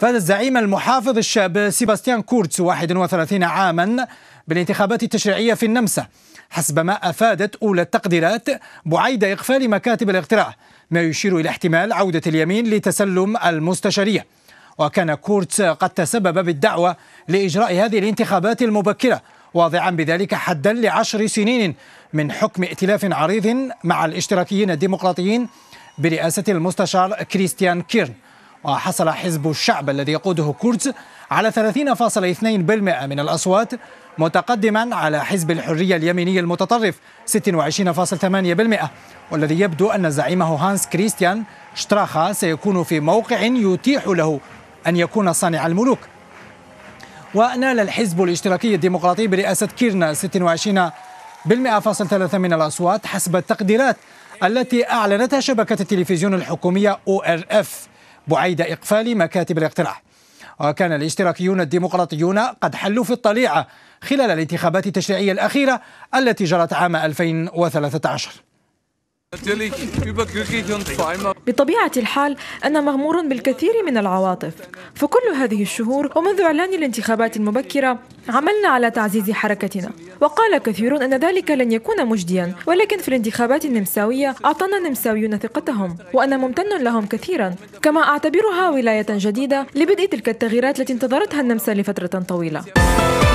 فاز الزعيم المحافظ الشاب سيباستيان كورتس 31 عاما بالانتخابات التشريعية في النمسا حسب ما أفادت أولى التقديرات بعيد إقفال مكاتب الاقتراع ما يشير إلى احتمال عودة اليمين لتسلم المستشارية وكان كورتس قد تسبب بالدعوة لإجراء هذه الانتخابات المبكرة واضعا بذلك حدا لعشر سنين من حكم ائتلاف عريض مع الاشتراكيين الديمقراطيين برئاسة المستشار كريستيان كيرن وحصل حزب الشعب الذي يقوده كورتز على 30.2% من الأصوات متقدما على حزب الحرية اليميني المتطرف 26.8% والذي يبدو أن زعيمه هانس كريستيان شتراخا سيكون في موقع يتيح له أن يكون صانع الملوك ونال الحزب الاشتراكي الديمقراطي برئاسة كيرنا 26.3% من الأصوات حسب التقديرات التي أعلنتها شبكة التلفزيون الحكومية ORF بعيد إقفال مكاتب الاقتراع وكان الاشتراكيون الديمقراطيون قد حلوا في الطليعة خلال الانتخابات التشريعية الأخيرة التي جرت عام 2013 بطبيعة الحال أنا مغمور بالكثير من العواطف فكل هذه الشهور ومنذ إعلان الانتخابات المبكرة عملنا على تعزيز حركتنا وقال كثير أن ذلك لن يكون مجديا ولكن في الانتخابات النمساوية أعطانا النمساويون ثقتهم وأنا ممتن لهم كثيرا كما أعتبرها ولاية جديدة لبدء تلك التغييرات التي انتظرتها النمسا لفترة طويلة